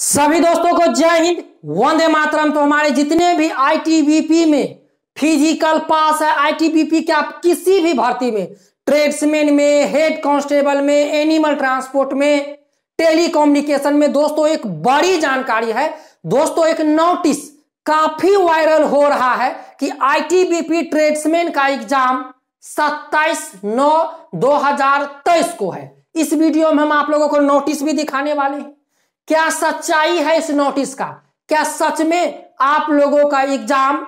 सभी दोस्तों को जय हिंद वंदे मातरम तो हमारे जितने भी आईटीबीपी में फिजिकल पास है आईटीबीपी के आप किसी भी भर्ती में ट्रेड्समैन में हेड कांस्टेबल में एनिमल ट्रांसपोर्ट में टेलीकम्युनिकेशन में दोस्तों एक बड़ी जानकारी है दोस्तों एक नोटिस काफी वायरल हो रहा है कि आईटीबीपी ट्रेड्समैन का एग्जाम 27 नौ 2023 को है इस वीडियो में हम आप लोगों को नोटिस भी दिखाने वाले हैं क्या सच्चाई है इस नोटिस का क्या सच में आप लोगों का एग्जाम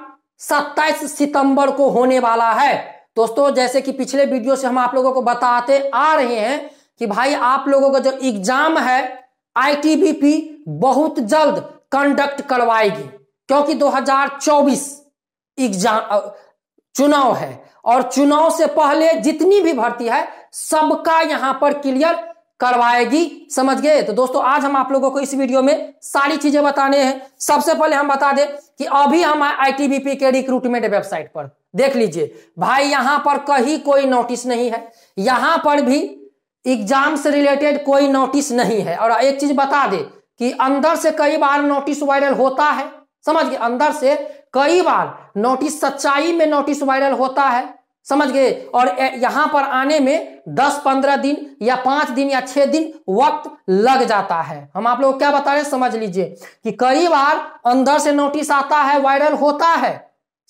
27 सितंबर को होने वाला है दोस्तों जैसे कि पिछले वीडियो से हम आप लोगों को बताते आ रहे हैं कि भाई आप लोगों का जो एग्जाम है आईटीबीपी बहुत जल्द कंडक्ट करवाएगी क्योंकि 2024 एग्जाम चुनाव है और चुनाव से पहले जितनी भी भर्ती है सबका यहां पर क्लियर करवाएगी समझ गए तो दोस्तों आज हम आप लोगों को इस वीडियो में सारी चीजें बताने हैं सबसे पहले हम बता दें कि अभी हम आईटीबीपी के रिक्रूटमेंट वेबसाइट पर देख लीजिए भाई यहां पर कहीं कोई नोटिस नहीं है यहां पर भी एग्जाम से रिलेटेड कोई नोटिस नहीं है और एक चीज बता दे कि अंदर से कई बार नोटिस वायरल होता है समझ गए अंदर से कई बार नोटिस सच्चाई में नोटिस वायरल होता है समझ गए और यहां पर आने में 10-15 दिन या पांच दिन या छह दिन वक्त लग जाता है हम आप लोग क्या बता रहे हैं समझ लीजिए कि कई बार अंदर से नोटिस आता है वायरल होता है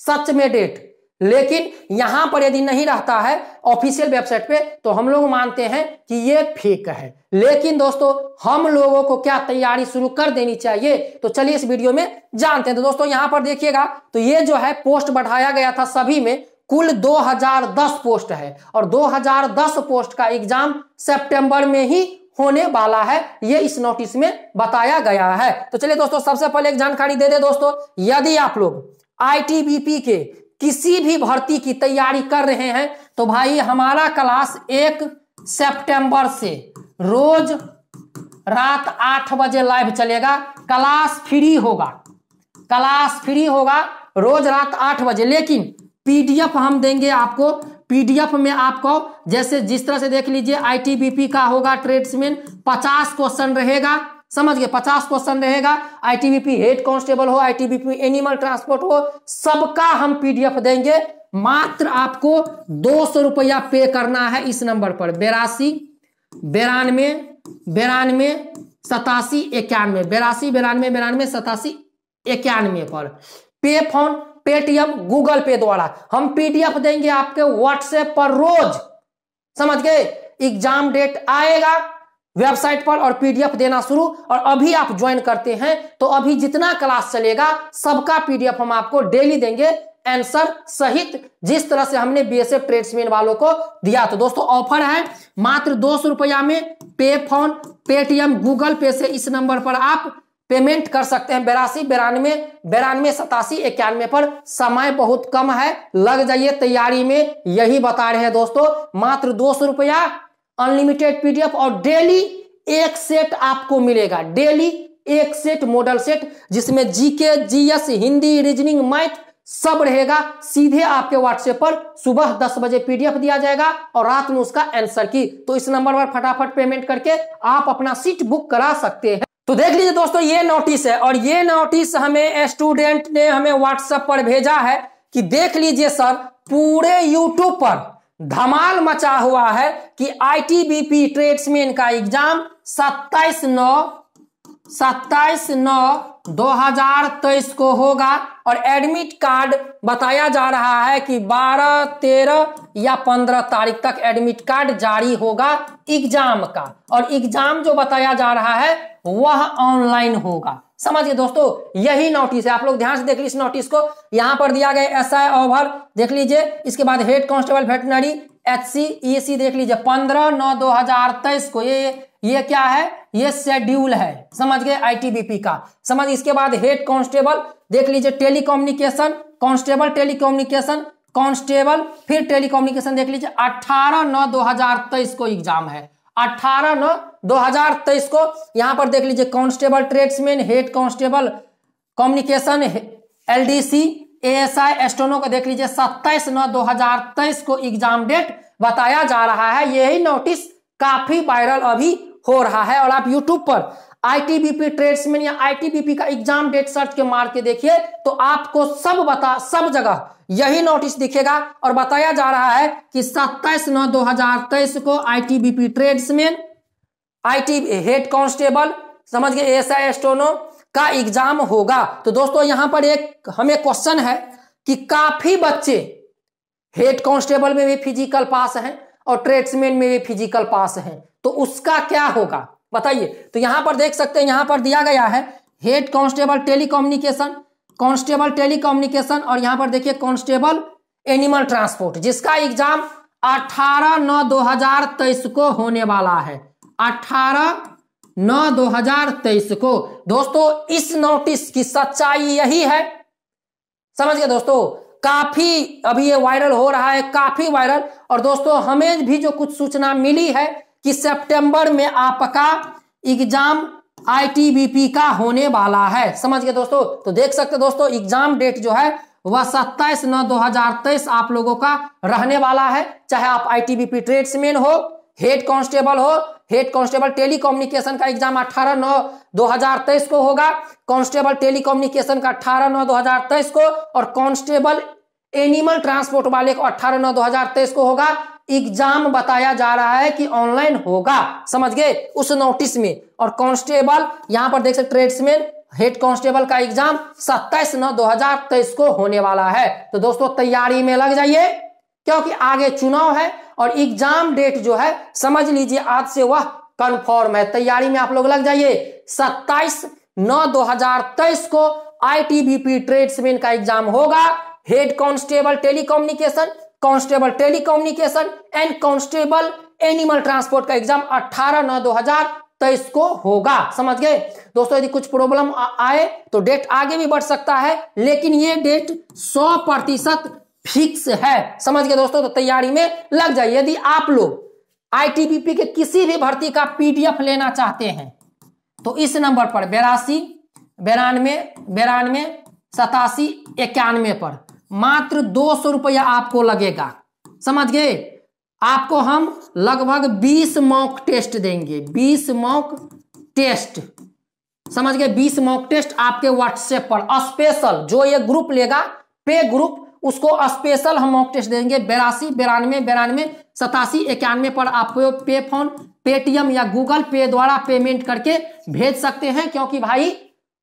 सच में डेट लेकिन यहां पर यदि नहीं रहता है ऑफिशियल वेबसाइट पे तो हम लोग मानते हैं कि ये फेक है लेकिन दोस्तों हम लोगों को क्या तैयारी शुरू कर देनी चाहिए तो चलिए इस वीडियो में जानते हैं तो दोस्तों यहां पर देखिएगा तो ये जो है पोस्ट बढ़ाया गया था सभी में कुल 2010 पोस्ट है और 2010 पोस्ट का एग्जाम सितंबर में ही होने वाला है ये इस नोटिस में बताया गया है तो चलिए दोस्तों सबसे पहले एक जानकारी दे दे दोस्तों यदि आप लोग आईटीबीपी के किसी भी भर्ती की तैयारी कर रहे हैं तो भाई हमारा क्लास एक सितंबर से रोज रात आठ बजे लाइव चलेगा क्लास फ्री होगा क्लास फ्री होगा रोज रात आठ बजे लेकिन पीडीएफ हम देंगे आपको पीडीएफ में आपको जैसे जिस तरह से देख लीजिए आईटीबीपी का होगा ट्रेड्समैन पचास क्वेश्चन रहेगा समझ गए पचास क्वेश्चन रहेगा आईटीबीपी हेड कांस्टेबल हो आईटीबीपी एनिमल ट्रांसपोर्ट हो सबका हम पीडीएफ देंगे मात्र आपको दो सौ रुपया पे करना है इस नंबर पर बेरासी बेरानवे बेरानवे सतासी इक्यानवे बेरासी बेरानवे बेरानवे सतासी इक्यानवे पर पे फोन पेटीएम गूगल पे द्वारा हम पीडीएफ देंगे आपके व्हाट्सएप पर रोज समझ गए एग्जाम डेट आएगा वेबसाइट पर और पीडीएफ देना शुरू और अभी आप ज्वाइन करते हैं तो अभी जितना क्लास चलेगा सबका पीडीएफ हम आपको डेली देंगे आंसर सहित जिस तरह से हमने बीएसएफ ट्रेड्समैन वालों को दिया तो दोस्तों ऑफर है मात्र दो सौ रुपया में पे फोन पेटीएम गूगल पे से इस नंबर पर आप पेमेंट कर सकते हैं बेरासी बिरानवे बिरानवे सतासी इक्यानवे पर समय बहुत कम है लग जाइए तैयारी में यही बता रहे हैं दोस्तों मात्र दो सौ रुपया अनलिमिटेड पीडीएफ और डेली एक सेट आपको मिलेगा डेली एक सेट मॉडल सेट जिसमें GK GS Hindi reasoning math सब रहेगा सीधे आपके व्हाट्सएप पर सुबह 10 बजे पीडीएफ दिया जाएगा और रात में उसका आंसर की तो इस नंबर पर फटाफट पेमेंट करके आप अपना सीट बुक करा सकते हैं तो देख लीजिए दोस्तों ये नोटिस है और ये नोटिस हमें स्टूडेंट ने हमें व्हाट्सएप पर भेजा है कि देख लीजिए सर पूरे यूट्यूब पर धमाल मचा हुआ है कि आईटीबीपी ट्रेड्समैन का एग्जाम 27 नौ 27 नौ 2023 को होगा और एडमिट कार्ड बताया जा रहा है कि 12, 13 या 15 तारीख तक एडमिट कार्ड जारी होगा एग्जाम का और एग्जाम जो बताया जा रहा है वह ऑनलाइन होगा समझिए दोस्तों यही नोटिस है आप लोग ध्यान से देख लीजिए इस नोटिस को यहां पर दिया गया एस आई ओवर देख लीजिए इसके बाद head constable veterinary H C E C देख लीजिए पंद्रह नौ दो हजार तेईस को ये ये क्या है ये शेड्यूल है समझ गए आईटीबीपी का समझ इसके बाद हेड कांस्टेबल देख लीजिए टेलीकम्युनिकेशन कांस्टेबल टेलीकम्युनिकेशन कांस्टेबल फिर टेलीकॉम्युनिकेशन देख लीजिए 18 नौ 2023 को एग्जाम है 18 नौ 2023 को यहां पर देख लीजिए constable tradesman head constable communication S I एस्टोनो को देख लीजिए सत्ताईस नौ तेईस को एग्जाम डेट बताया जा रहा है यही नोटिस काफी वायरल अभी हो रहा है और आप यूट्यूब पर आईटीबीपी ट्रेड्समैन या आईटीबीपी का एग्जाम डेट सर्च के मार के देखिए तो आपको सब बता सब जगह यही नोटिस दिखेगा और बताया जा रहा है कि 27 नौ 2023 को ITBP tradesman IT head constable समझ गए एसआई एस्टोनो का एग्जाम होगा तो दोस्तों यहां पर एक हमें क्वेश्चन है कि काफी बच्चे हेड कांस्टेबल में भी फिजिकल पास हैं और ट्रेड्समैन में भी फिजिकल पास है तो उसका क्या होगा बताइए तो यहां पर देख सकते हैं यहां पर दिया गया है head constable telecommunication constable telecommunication और यहां पर देखिए कांस्टेबल एनिमल ट्रांसपोर्ट जिसका एग्जाम 18 नौ 2023 को होने वाला है 18 नौ 2023 को दोस्तों इस नोटिस की सच्चाई यही है समझ गए दोस्तों काफी अभी ये वायरल हो रहा है काफी वायरल और दोस्तों हमें भी जो कुछ सूचना मिली है कि सितंबर में आपका एग्जाम आईटीबीपी का होने वाला है समझ गए दोस्तों तो देख सकते दोस्तों एग्जाम डेट जो है वह सत्ताईस नौ 2023 आप लोगों का रहने वाला है चाहे आप आईटीबीपी ट्रेड्समैन हो हेड कांस्टेबल हो हेड कांस्टेबल टेलीकम्युनिकेशन का एग्जाम 18 नौ 2023 को होगा कांस्टेबल टेलीकम्युनिकेशन का 18 नौ 2023 को और कांस्टेबल एनिमल ट्रांसपोर्ट वाले को 18 नौ 2023 को होगा एग्जाम बताया जा रहा है कि ऑनलाइन होगा समझ गए उस नोटिस में और कांस्टेबल यहां पर देख सकते ट्रेड्समैन हेड कांस्टेबल का एग्जाम सत्ताईस नौ 2023 को होने वाला है तो दोस्तों तैयारी में लग जाइए क्योंकि आगे चुनाव है और एग्जाम डेट जो है समझ लीजिए आज से वह कंफर्म है तैयारी में आप लोग लग जाइए 27 नौ 2023 को आईटीबीपी ट्रेड्समैन का एग्जाम होगा head constable telecommunication constable telecommunication and constable animal transport का एग्जाम 18 नौ 2023 को होगा समझ गए दोस्तों यदि कुछ प्रॉब्लम आए तो डेट आगे भी बढ़ सकता है लेकिन ये डेट सौ प्रतिशत फिक्स है समझ गए दोस्तों तो तैयारी में लग जाइए यदि आप लोग आईटीबीपी के किसी भी भर्ती का पीडीएफ लेना चाहते हैं तो इस नंबर पर बेरासी बिरानवे बिरानवे सतासी इक्यानवे पर मात्र दो सौ रुपया आपको लगेगा समझ गए आपको हम लगभग बीस मॉक टेस्ट देंगे बीस मॉक टेस्ट समझ गए बीस मॉक टेस्ट आपके व्हाट्सएप पर स्पेशल जो ये ग्रुप लेगा पे ग्रुप उसको स्पेशल हम मॉक टेस्ट देंगे बेरासी बिरानवे बिरानवे सतासी इक्यानवे पर आप पे फोन पेटीएम या गूगल पे द्वारा पेमेंट करके भेज सकते हैं क्योंकि भाई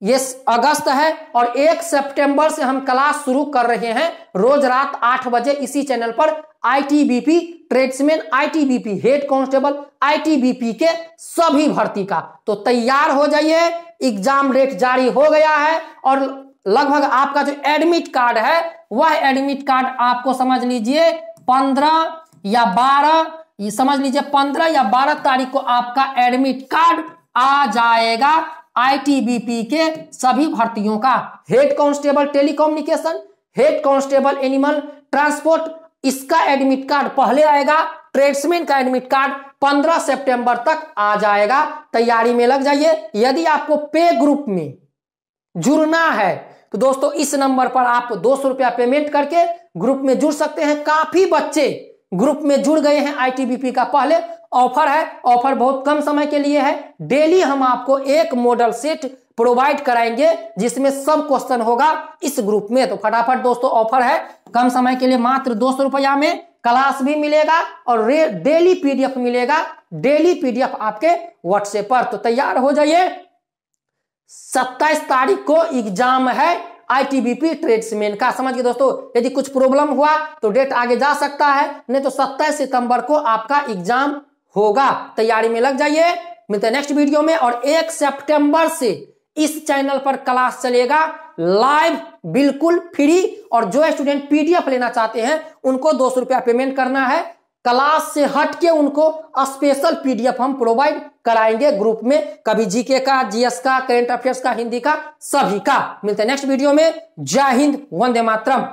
ये अगस्त है और एक सितंबर से हम क्लास शुरू कर रहे हैं रोज रात आठ बजे इसी चैनल पर ITBP tradesman ITBP head constable ITBP के सभी भर्ती का तो तैयार हो जाइए एग्जाम डेट जारी हो गया है और लगभग आपका जो एडमिट कार्ड है वह एडमिट कार्ड आपको समझ लीजिए पंद्रह या बारह समझ लीजिए पंद्रह या बारह तारीख को आपका एडमिट कार्ड आ जाएगा आईटीबीपी के सभी भर्तियों का head constable telecommunication head constable animal transport इसका एडमिट कार्ड पहले आएगा ट्रेड्समैन का एडमिट कार्ड 15 सितंबर तक आ जाएगा तैयारी में लग जाइए यदि आपको पे ग्रुप में जुड़ना है तो दोस्तों इस नंबर पर आप दो सौ रुपया पेमेंट करके ग्रुप में जुड़ सकते हैं काफी बच्चे ग्रुप में जुड़ गए हैं आईटीबीपी का पहले ऑफर है ऑफर बहुत कम समय के लिए है डेली हम आपको एक मॉडल सेट प्रोवाइड कराएंगे जिसमें सब क्वेश्चन होगा इस ग्रुप में तो फटाफट दोस्तों ऑफर है कम समय के लिए मात्र दो सौ रुपया में क्लास भी मिलेगा और डेली पीडीएफ मिलेगा डेली पीडीएफ आपके व्हाट्सएप पर तो तैयार हो जाइए सत्ताईस तारीख को एग्जाम है आईटीबीपी ट्रेड्समैन का समझ गए दोस्तों यदि कुछ प्रॉब्लम हुआ तो डेट आगे जा सकता है नहीं तो सत्ताईस सितंबर को आपका एग्जाम होगा तैयारी में लग जाइए मिलते हैं नेक्स्ट वीडियो में और एक सितंबर से इस चैनल पर क्लास चलेगा लाइव बिल्कुल फ्री और जो स्टूडेंट पीडीएफ लेना चाहते हैं उनको दो सौ रुपया पेमेंट करना है क्लास से हट के उनको स्पेशल पीडीएफ हम प्रोवाइड कराएंगे ग्रुप में कभी जीके का जीएस का करेंट अफेयर्स का हिंदी का सभी का मिलते हैं नेक्स्ट वीडियो में जय हिंद वंदे मातरम